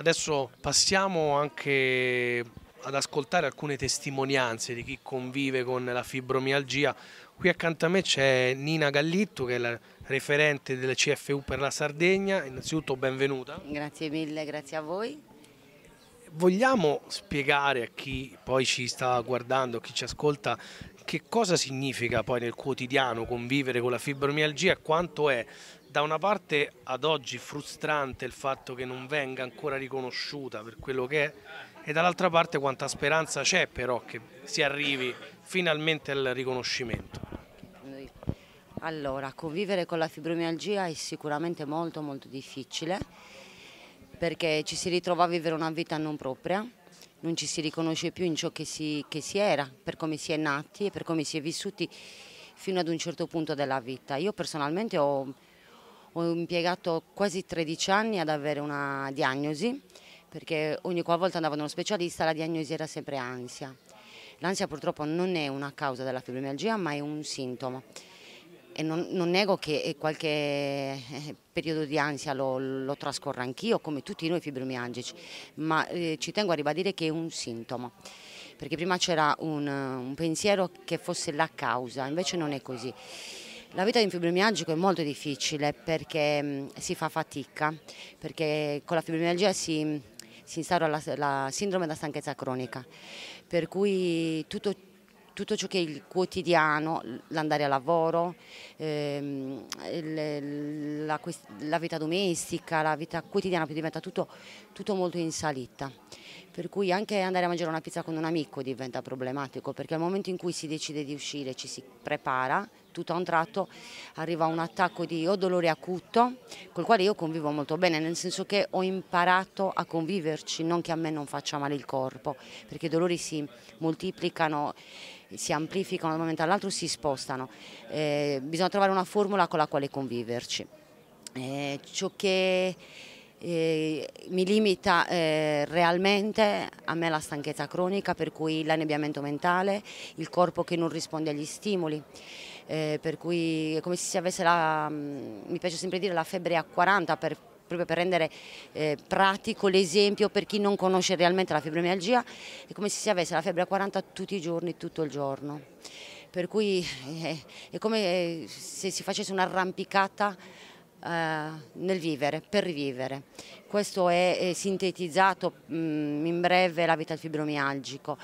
Adesso passiamo anche ad ascoltare alcune testimonianze di chi convive con la fibromialgia. Qui accanto a me c'è Nina Gallitto che è la referente del CFU per la Sardegna. Innanzitutto benvenuta. Grazie mille, grazie a voi. Vogliamo spiegare a chi poi ci sta guardando, a chi ci ascolta, che cosa significa poi nel quotidiano convivere con la fibromialgia e quanto è da una parte ad oggi frustrante il fatto che non venga ancora riconosciuta per quello che è e dall'altra parte quanta speranza c'è però che si arrivi finalmente al riconoscimento. Allora, convivere con la fibromialgia è sicuramente molto molto difficile perché ci si ritrova a vivere una vita non propria non ci si riconosce più in ciò che si, che si era, per come si è nati e per come si è vissuti fino ad un certo punto della vita. Io personalmente ho, ho impiegato quasi 13 anni ad avere una diagnosi, perché ogni qualvolta andavo da uno specialista la diagnosi era sempre ansia. L'ansia purtroppo non è una causa della fibromialgia ma è un sintomo e non, non nego che eh, qualche eh, periodo di ansia lo, lo trascorro anch'io, come tutti noi fibromialgici, ma eh, ci tengo a ribadire che è un sintomo perché prima c'era un, un, pensiero che fosse la causa, invece non è così. La vita di un fibromialgico è molto difficile perché mm, si fa fatica, perché con la fibromialgia si, si instaura la, la sindrome da stanchezza cronica, per cui tutto ciò tutto ciò che è il quotidiano, l'andare a lavoro, ehm, le, la, la, vita domestica, la vita quotidiana diventa tutto, tutto, molto in salita. Per cui anche andare a mangiare una pizza con un amico diventa problematico, perché al momento in cui si decide di uscire, ci si prepara, tutto a un tratto arriva un attacco di o dolore acuto, col quale io convivo molto bene, nel senso che ho imparato a conviverci, non che a me non faccia male il corpo, perché i dolori si moltiplicano si amplificano da un momento all'altro, si spostano. Eh, bisogna trovare una formula con la quale conviverci. Eh, ciò che eh, mi limita eh, realmente a me la stanchezza cronica per cui l'annebbiamento mentale, il corpo che non risponde agli stimoli, eh, per cui è come se si avesse la, mm, mi piace sempre dire, la febbre a 40 per, proprio per rendere eh, pratico l'esempio per chi non conosce realmente la fibromialgia, è come se si avesse la febbre a 40 tutti i giorni, tutto il giorno. Per cui è, eh, è come eh, se si facesse un'arrampicata eh, nel vivere, per rivivere. Questo è, è sintetizzato mh, mm, in breve la vita del fibromialgico.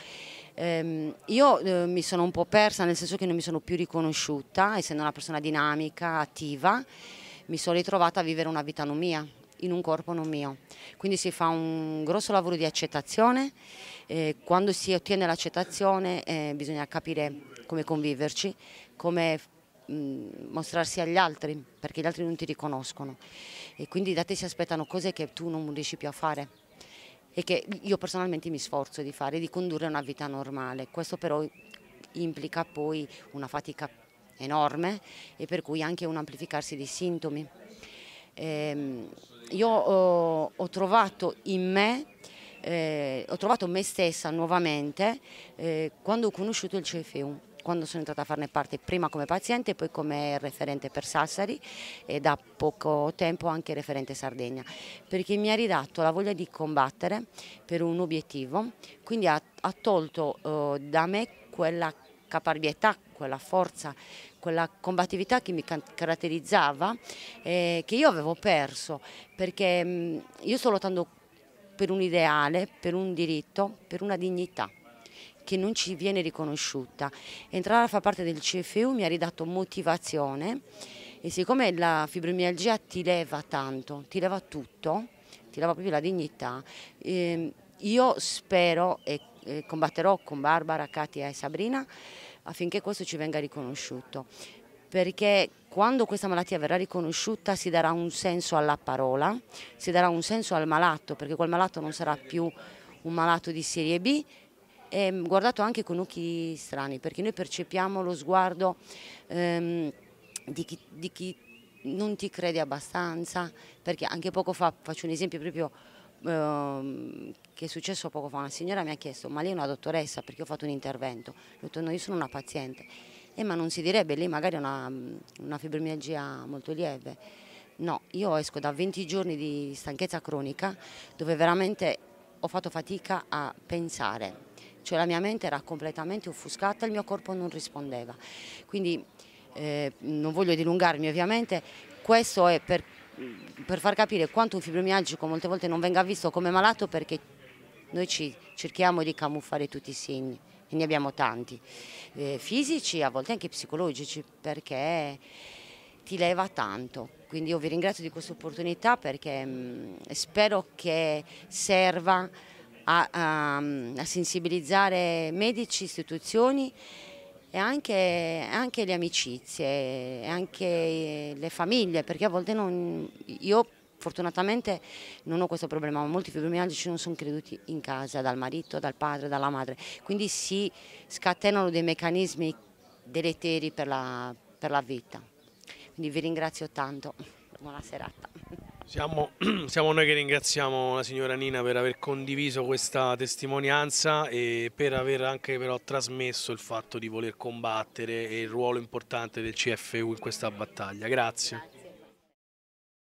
Ehm, io eh, mi sono un po' persa nel senso che non mi sono più riconosciuta, essendo una persona dinamica, attiva, mi sono ritrovata a vivere una vita non mia, in un corpo non mio. Quindi si fa un grosso lavoro di accettazione, eh, quando si ottiene l'accettazione eh, bisogna capire come conviverci, come mm, mostrarsi agli altri, perché gli altri non ti riconoscono e quindi da te si aspettano cose che tu non riesci più a fare e che io personalmente mi sforzo di fare, di condurre una vita normale. Questo però implica poi una fatica enorme e per cui anche un amplificarsi dei sintomi. Ehm, io ho, eh, ho trovato in me eh, ho trovato me stessa nuovamente eh, quando ho conosciuto il CFU quando sono entrata a farne parte prima come paziente e poi come referente per Sassari e da poco tempo anche referente Sardegna, perché mi ha ridato la voglia di combattere per un obiettivo, quindi ha, ha tolto eh, da me quella caparbietà, quella forza, quella combattività che mi caratterizzava, eh, che io avevo perso, perché mh, io sto lottando per un ideale, per un diritto, per una dignità che non ci viene riconosciuta. Entrare a far parte del CFU mi ha ridato motivazione e siccome la fibromialgia ti leva tanto, ti leva tutto, ti leva proprio la dignità, eh, io spero e eh, combatterò con Barbara, Katia e Sabrina affinché questo ci venga riconosciuto perché quando questa malattia verrà riconosciuta si darà un senso alla parola, si darà un senso al malato, perché quel malato non sarà più un malato di serie B, e guardato anche con occhi strani, perché noi percepiamo lo sguardo ehm, di, chi, di chi non ti crede abbastanza, perché anche poco fa, faccio un esempio proprio eh, che è successo poco fa, una signora mi ha chiesto ma lei è una dottoressa perché ho fatto un intervento, ho detto no io sono una paziente, eh, ma non si direbbe lei magari ha una, una fibromialgia molto lieve, no io esco da 20 giorni di stanchezza cronica dove veramente ho fatto fatica a pensare, cioè la mia mente era completamente offuscata, il mio corpo non rispondeva, quindi eh, non voglio dilungarmi ovviamente, questo è per per far capire quanto un fibromialgico molte volte non venga visto come malato perché noi ci cerchiamo di camuffare tutti i segni e ne abbiamo tanti, eh, fisici a volte anche psicologici perché ti leva tanto. Quindi io vi ringrazio di questa opportunità perché mh, mm, spero che serva a, a, mm, a sensibilizzare medici, istituzioni e anche, anche le amicizie, e anche le famiglie, perché a volte non, io fortunatamente non ho questo problema, ma molti fibromialgici non sono creduti in casa, dal marito, dal padre, dalla madre, quindi si scatenano dei meccanismi deleteri per la, per la vita. Quindi vi ringrazio tanto, buona serata. Siamo, siamo, noi che ringraziamo la signora Nina per aver condiviso questa testimonianza e per aver anche però trasmesso il fatto di voler combattere e il ruolo importante del CFU in questa battaglia. Grazie.